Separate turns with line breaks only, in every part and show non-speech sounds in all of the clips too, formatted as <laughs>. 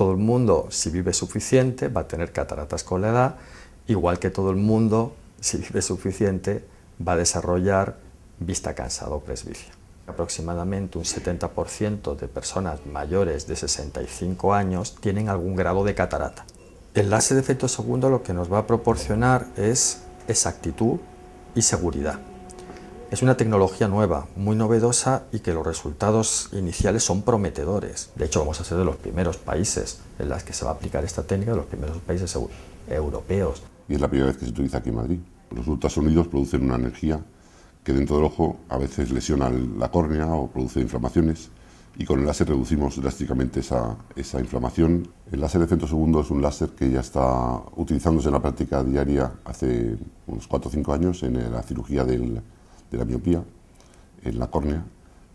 Todo el mundo, si vive suficiente, va a tener cataratas con la edad, igual que todo el mundo, si vive suficiente, va a desarrollar vista cansada o presbicia. Aproximadamente un 70% de personas mayores de 65 años tienen algún grado de catarata. El láser de efecto segundo lo que nos va a proporcionar es exactitud y seguridad. Es una tecnología nueva, muy novedosa y que los resultados iniciales son prometedores. De hecho, vamos a ser de los primeros países en los que se va a aplicar esta técnica, de los primeros países europeos. Y es la primera vez que se utiliza
aquí en Madrid. Los ultrasonidos producen una energía que dentro del ojo a veces lesiona la córnea o produce inflamaciones y con el láser reducimos drásticamente esa, inflamación. El láser de segundos es un láser que ya está utilizándose en la práctica diaria hace unos 4 o 5 años en la cirugía del, de la miopía en la córnea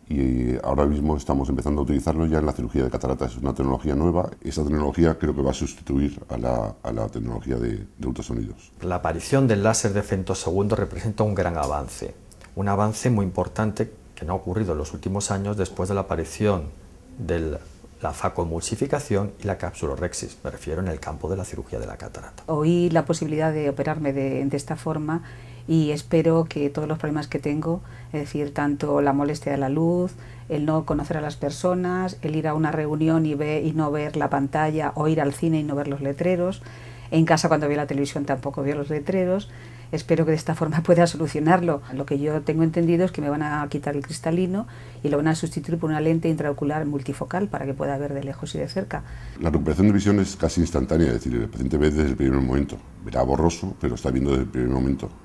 y eh, ahora mismo estamos empezando a utilizarlo ya en la cirugía de cataratas. Es una tecnología nueva. Esa tecnología creo que va a sustituir a la, a la tecnología de, ultrasonidos.
La aparición del láser de femtosegundo representa un gran avance, un avance muy importante que no ha ocurrido en los últimos años después de la aparición de la facomulsificación y la capsulorexis, me refiero en el campo de la cirugía de la catarata.
Hoy la posibilidad de operarme de, de esta forma y espero que todos los problemas que tengo, es decir, tanto la molestia de la luz, el no conocer a las personas, el ir a una reunión y, no ver la pantalla o ir al cine y no ver los letreros, en casa cuando veo la televisión tampoco veo los letreros, espero que de esta forma <laughs> pueda solucionarlo. Lo que yo tengo entendido es que me van a quitar el cristalino y lo van a sustituir por una lente intraocular multifocal para que pueda ver de lejos y de cerca.
La recuperación de visión es casi instantánea, es decir, el paciente ve desde el primer momento. Verá borroso, pero está viendo desde el primer momento.